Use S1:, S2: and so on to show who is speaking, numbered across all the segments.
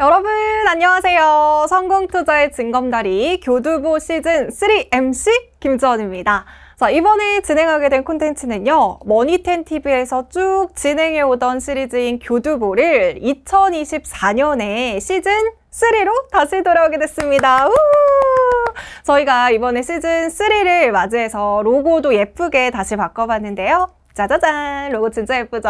S1: 여러분 안녕하세요. 성공투자의 진검다리 교두보 시즌 3 MC 김지원입니다. 자, 이번에 진행하게 된 콘텐츠는요. 머니텐TV에서 쭉 진행해오던 시리즈인 교두보를 2024년에 시즌 3로 다시 돌아오게 됐습니다. 우! 저희가 이번에 시즌 3를 맞이해서 로고도 예쁘게 다시 바꿔봤는데요. 짜자잔! 로고 진짜 예쁘죠?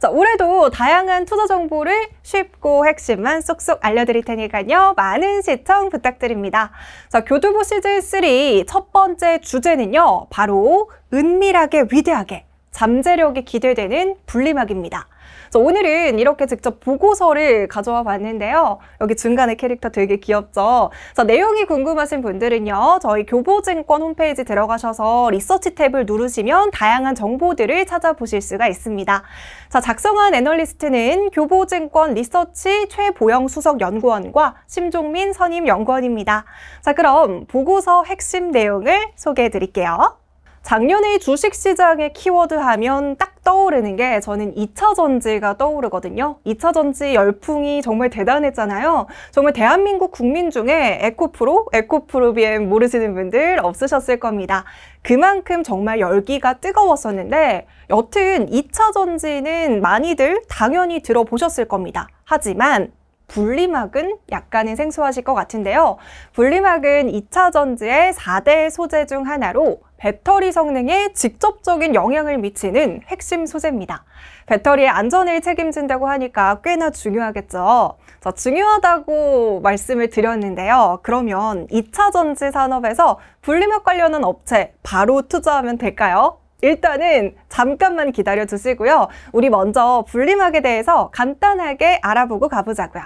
S1: 자, 올해도 다양한 투자 정보를 쉽고 핵심만 쏙쏙 알려드릴 테니까요. 많은 시청 부탁드립니다. 자, 교두보 시즌3 첫 번째 주제는요. 바로 은밀하게 위대하게 잠재력이 기대되는 분리막입니다. 그래서 오늘은 이렇게 직접 보고서를 가져와 봤는데요. 여기 중간에 캐릭터 되게 귀엽죠? 그래서 내용이 궁금하신 분들은요. 저희 교보증권 홈페이지 들어가셔서 리서치 탭을 누르시면 다양한 정보들을 찾아보실 수가 있습니다. 자, 작성한 애널리스트는 교보증권 리서치 최보영 수석 연구원과 심종민 선임 연구원입니다. 자, 그럼 보고서 핵심 내용을 소개해 드릴게요. 작년에 주식시장의 키워드 하면 딱 떠오르는 게 저는 2차 전지가 떠오르거든요. 2차 전지 열풍이 정말 대단했잖아요. 정말 대한민국 국민 중에 에코프로, 에코프로비엠 모르시는 분들 없으셨을 겁니다. 그만큼 정말 열기가 뜨거웠었는데 여튼 2차 전지는 많이들 당연히 들어보셨을 겁니다. 하지만 분리막은 약간은 생소하실 것 같은데요. 분리막은 2차 전지의 4대 소재 중 하나로 배터리 성능에 직접적인 영향을 미치는 핵심 소재입니다. 배터리의 안전을 책임진다고 하니까 꽤나 중요하겠죠. 자, 중요하다고 말씀을 드렸는데요. 그러면 2차 전지 산업에서 분리막 관련한 업체 바로 투자하면 될까요? 일단은 잠깐만 기다려 주시고요. 우리 먼저 분리막에 대해서 간단하게 알아보고 가보자고요.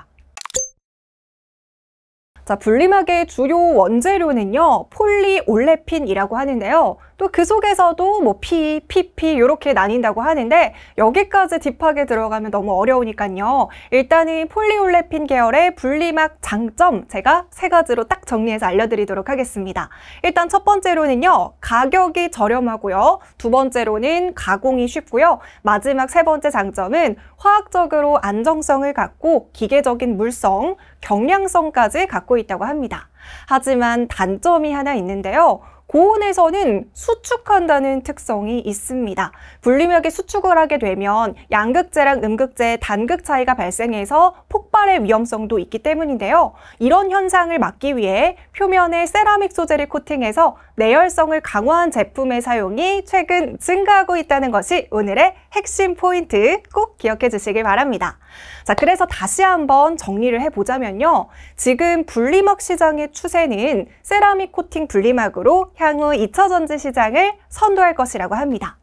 S1: 자, 분리막의 주요 원재료는요, 폴리올레핀이라고 하는데요. 또 그 속에서도 뭐 P, PP 이렇게 나뉜다고 하는데 여기까지 딥하게 들어가면 너무 어려우니까요. 일단은 폴리올레핀 계열의 분리막 장점 제가 세 가지로 딱 정리해서 알려드리도록 하겠습니다. 일단 첫 번째로는요, 가격이 저렴하고요. 두 번째로는 가공이 쉽고요. 마지막 세 번째 장점은 화학적으로 안정성을 갖고 기계적인 물성, 경량성까지 갖고 있다고 합니다. 하지만 단점이 하나 있는데요. 고온에서는 수축한다는 특성이 있습니다. 분리막이 수축을 하게 되면 양극재랑 음극재의 단극 차이가 발생해서 폭발의 위험성도 있기 때문인데요. 이런 현상을 막기 위해 표면에 세라믹 소재를 코팅해서 내열성을 강화한 제품의 사용이 최근 증가하고 있다는 것이 오늘의 핵심 포인트 꼭 기억해 주시길 바랍니다. 자, 그래서 다시 한번 정리를 해보자면요. 지금 분리막 시장의 추세는 세라믹 코팅 분리막으로 향후 2차 전지 시장을 선도할 것이라고 합니다.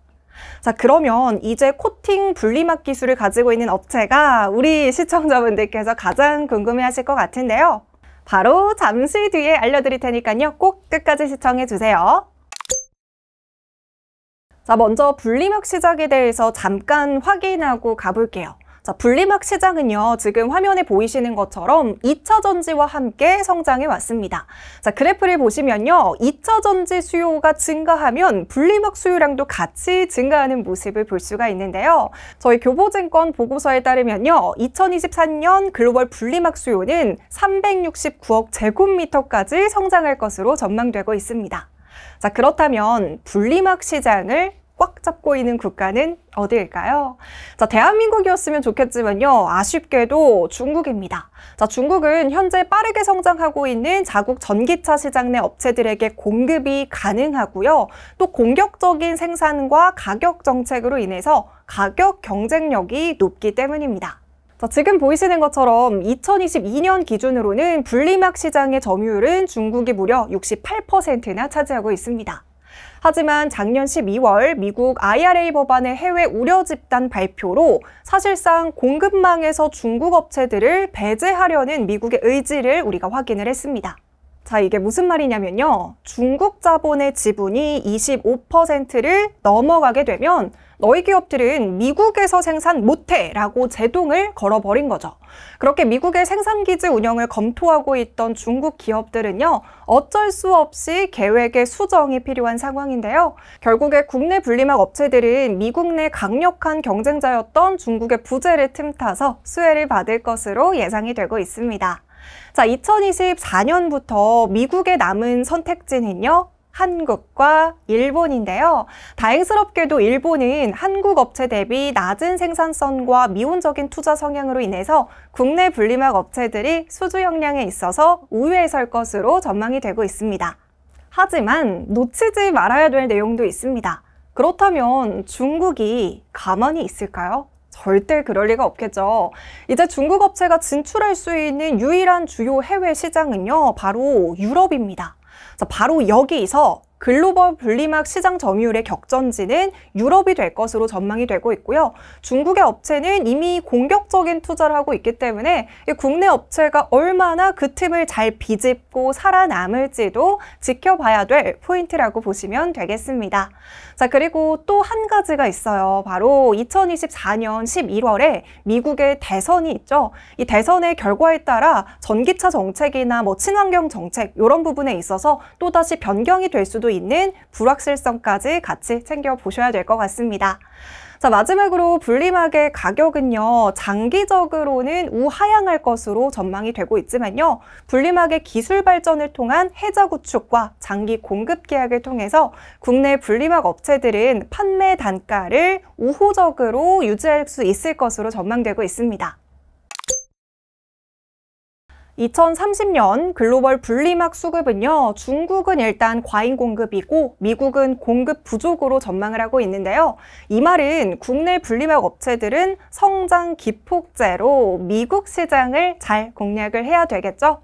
S1: 자, 그러면 이제 코팅 분리막 기술을 가지고 있는 업체가 우리 시청자분들께서 가장 궁금해 하실 것 같은데요. 바로 잠시 뒤에 알려드릴 테니까요. 꼭 끝까지 시청해 주세요. 자, 먼저 분리막 시작에 대해서 잠깐 확인하고 가볼게요. 자, 분리막 시장은요, 지금 화면에 보이시는 것처럼 2차 전지와 함께 성장해 왔습니다. 자, 그래프를 보시면요, 2차 전지 수요가 증가하면 분리막 수요량도 같이 증가하는 모습을 볼 수가 있는데요. 저희 교보증권 보고서에 따르면요, 2023년 글로벌 분리막 수요는 369억 제곱미터까지 성장할 것으로 전망되고 있습니다. 자, 그렇다면 분리막 시장을 꽉 잡고 있는 국가는 어디일까요? 자, 대한민국이었으면 좋겠지만요. 아쉽게도 중국입니다. 자, 중국은 현재 빠르게 성장하고 있는 자국 전기차 시장 내 업체들에게 공급이 가능하고요. 또 공격적인 생산과 가격 정책으로 인해서 가격 경쟁력이 높기 때문입니다. 자, 지금 보이시는 것처럼 2022년 기준으로는 분리막 시장의 점유율은 중국이 무려 68%나 차지하고 있습니다. 하지만 작년 12월 미국 IRA 법안의 해외 우려 집단 발표로 사실상 공급망에서 중국 업체들을 배제하려는 미국의 의지를 우리가 확인을 했습니다. 자, 이게 무슨 말이냐면요. 중국 자본의 지분이 25%를 넘어가게 되면 너희 기업들은 미국에서 생산 못해라고 제동을 걸어버린 거죠. 그렇게 미국의 생산기지 운영을 검토하고 있던 중국 기업들은요, 어쩔 수 없이 계획의 수정이 필요한 상황인데요. 결국에 국내 분리막 업체들은 미국 내 강력한 경쟁자였던 중국의 부재를 틈타서 수혜를 받을 것으로 예상이 되고 있습니다. 자, 2024년부터 미국에 남은 선택지는요, 한국과 일본인데요. 다행스럽게도 일본은 한국 업체 대비 낮은 생산성과 미온적인 투자 성향으로 인해서 국내 분리막 업체들이 수주 역량에 있어서 우위에 설 것으로 전망이 되고 있습니다. 하지만 놓치지 말아야 될 내용도 있습니다. 그렇다면 중국이 가만히 있을까요? 절대 그럴 리가 없겠죠. 이제 중국 업체가 진출할 수 있는 유일한 주요 해외 시장은요, 바로 유럽입니다. 바로 여기서 글로벌 분리막 시장 점유율의 격전지는 유럽이 될 것으로 전망이 되고 있고요. 중국의 업체는 이미 공격적인 투자를 하고 있기 때문에 국내 업체가 얼마나 그 틈을 잘 비집고 살아남을지도 지켜봐야 될 포인트라고 보시면 되겠습니다. 자, 그리고 또 한 가지가 있어요. 바로 2024년 11월에 미국의 대선이 있죠. 이 대선의 결과에 따라 전기차 정책이나 뭐 친환경 정책 이런 부분에 있어서 또다시 변경이 될 수도 있는 불확실성까지 같이 챙겨보셔야 될 것 같습니다. 자, 마지막으로 분리막의 가격은요, 장기적으로는 우하향할 것으로 전망이 되고 있지만요, 분리막의 기술 발전을 통한 해자 구축과 장기 공급 계약을 통해서 국내 분리막 업체들은 판매 단가를 우호적으로 유지할 수 있을 것으로 전망되고 있습니다. 2030년 글로벌 분리막 수급은요, 중국은 일단 과잉 공급이고 미국은 공급 부족으로 전망을 하고 있는데요. 이 말은 국내 분리막 업체들은 성장 기폭제로 미국 시장을 잘 공략을 해야 되겠죠.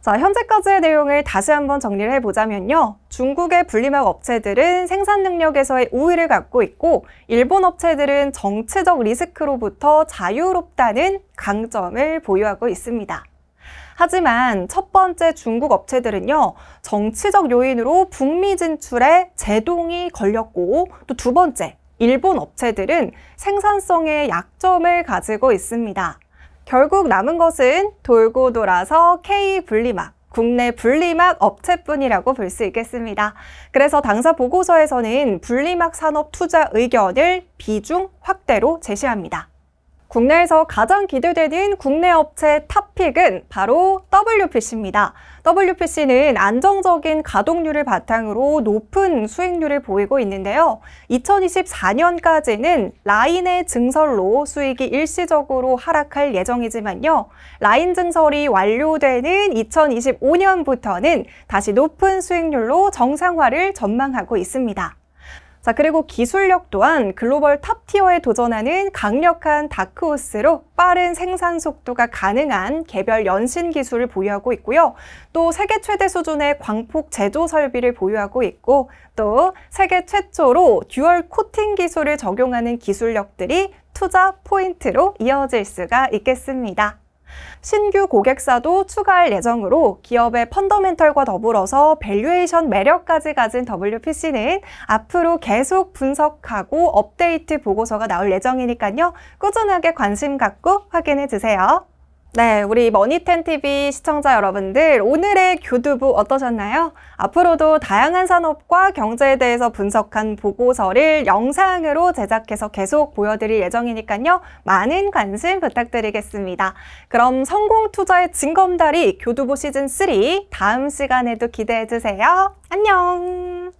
S1: 자, 현재까지의 내용을 다시 한번 정리를 해보자면요. 중국의 분리막 업체들은 생산 능력에서의 우위를 갖고 있고, 일본 업체들은 정치적 리스크로부터 자유롭다는 강점을 보유하고 있습니다. 하지만 첫 번째 중국 업체들은요. 정치적 요인으로 북미 진출에 제동이 걸렸고 또 두 번째 일본 업체들은 생산성의 약점을 가지고 있습니다. 결국 남은 것은 돌고 돌아서 K 분리막 국내 분리막 업체뿐이라고 볼 수 있겠습니다. 그래서 당사 보고서에서는 분리막 산업 투자 의견을 비중 확대로 제시합니다. 국내에서 가장 기대되는 국내 업체 탑픽은 바로 WPC입니다. WPC는 안정적인 가동률을 바탕으로 높은 수익률을 보이고 있는데요. 2024년까지는 라인의 증설로 수익이 일시적으로 하락할 예정이지만요. 라인 증설이 완료되는 2025년부터는 다시 높은 수익률로 정상화를 전망하고 있습니다. 자, 그리고 기술력 또한 글로벌 탑 티어에 도전하는 강력한 다크호스로 빠른 생산 속도가 가능한 개별 연신 기술을 보유하고 있고요. 또 세계 최대 수준의 광폭 제조 설비를 보유하고 있고 또 세계 최초로 듀얼 코팅 기술을 적용하는 기술력들이 투자 포인트로 이어질 수가 있겠습니다. 신규 고객사도 추가할 예정으로 기업의 펀더멘털과 더불어서 밸류에이션 매력까지 가진 WPC는 앞으로 계속 분석하고 업데이트 보고서가 나올 예정이니까요. 꾸준하게 관심 갖고 확인해 주세요. 네, 우리 머니텐TV 시청자 여러분들, 오늘의 교두부 어떠셨나요? 앞으로도 다양한 산업과 경제에 대해서 분석한 보고서를 영상으로 제작해서 계속 보여드릴 예정이니까요. 많은 관심 부탁드리겠습니다. 그럼 성공 투자의 징검다리 교두부 시즌3 다음 시간에도 기대해주세요. 안녕!